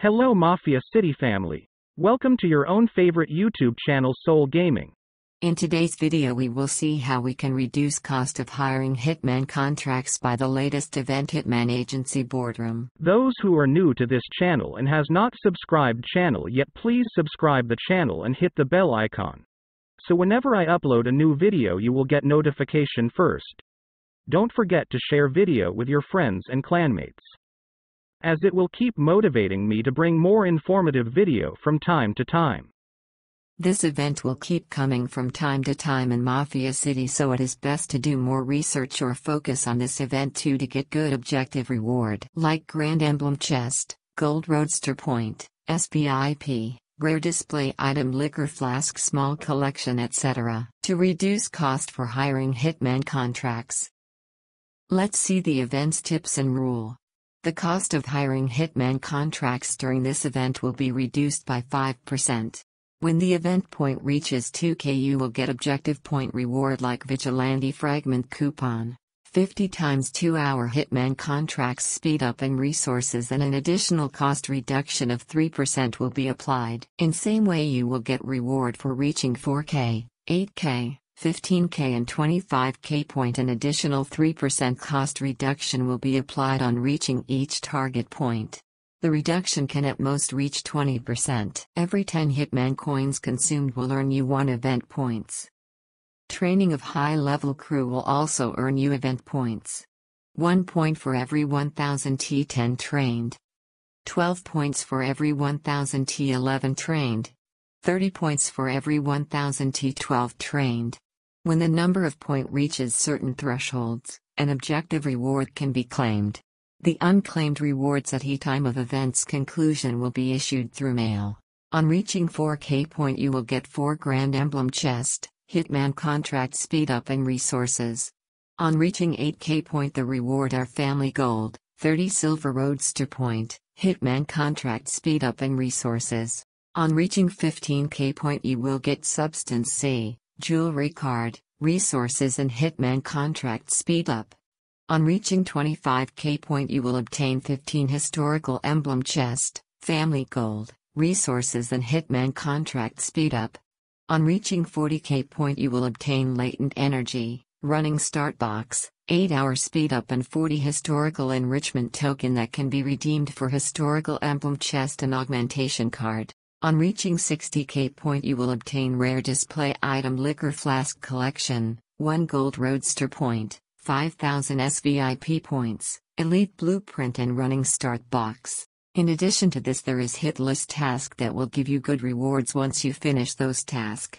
Hello Mafia City family. Welcome to your own favorite YouTube channel Soul Gaming. In today's video we will see how we can reduce cost of hiring Hitman contracts by the latest event Hitman Agency Boardroom. Those who are new to this channel and has not subscribed channel yet please subscribe the channel and hit the bell icon. So whenever I upload a new video you will get notification first. Don't forget to share video with your friends and clanmates as it will keep motivating me to bring more informative video from time to time. This event will keep coming from time to time in Mafia City so it is best to do more research or focus on this event too to get good objective reward like Grand Emblem Chest, Gold Roadster Point, SBIP, Rare Display Item Liquor Flask Small Collection etc. to reduce cost for hiring hitman contracts. Let's see the event's tips and rule. The cost of hiring hitman contracts during this event will be reduced by 5%. When the event point reaches 2k you will get objective point reward like vigilante fragment coupon, 50 times 2 hour hitman contracts speed up and resources and an additional cost reduction of 3% will be applied. In same way you will get reward for reaching 4k, 8k, 15K and 25K point an additional 3% cost reduction will be applied on reaching each target point. The reduction can at most reach 20%. Every 10 Hitman coins consumed will earn you 1 event points. Training of high-level crew will also earn you event points. 1 point for every 1000 T10 trained. 12 points for every 1000 T11 trained. 30 points for every 1000 T12 trained. When the number of point reaches certain thresholds, an objective reward can be claimed. The unclaimed rewards at he time of event's conclusion will be issued through mail. On reaching 4K point you will get 4 Grand Emblem Chest, Hitman Contract Speed Up and Resources. On reaching 8K point the reward are Family Gold, 30 Silver Roadster Point, Hitman Contract Speed Up and Resources. On reaching 15K point you will get Substance C, jewelry card, resources and hitman contract speed up. On reaching 25k point you will obtain 15 historical emblem chest, family gold, resources and hitman contract speed up. On reaching 40k point you will obtain latent energy, running start box, 8 hour speed up and 40 historical enrichment token that can be redeemed for historical emblem chest and augmentation card. On reaching 60k point you will obtain rare display item liquor flask collection, 1 gold roadster point, 5000 SVIP points, elite blueprint and running start box. In addition to this there is hit list task that will give you good rewards once you finish those task.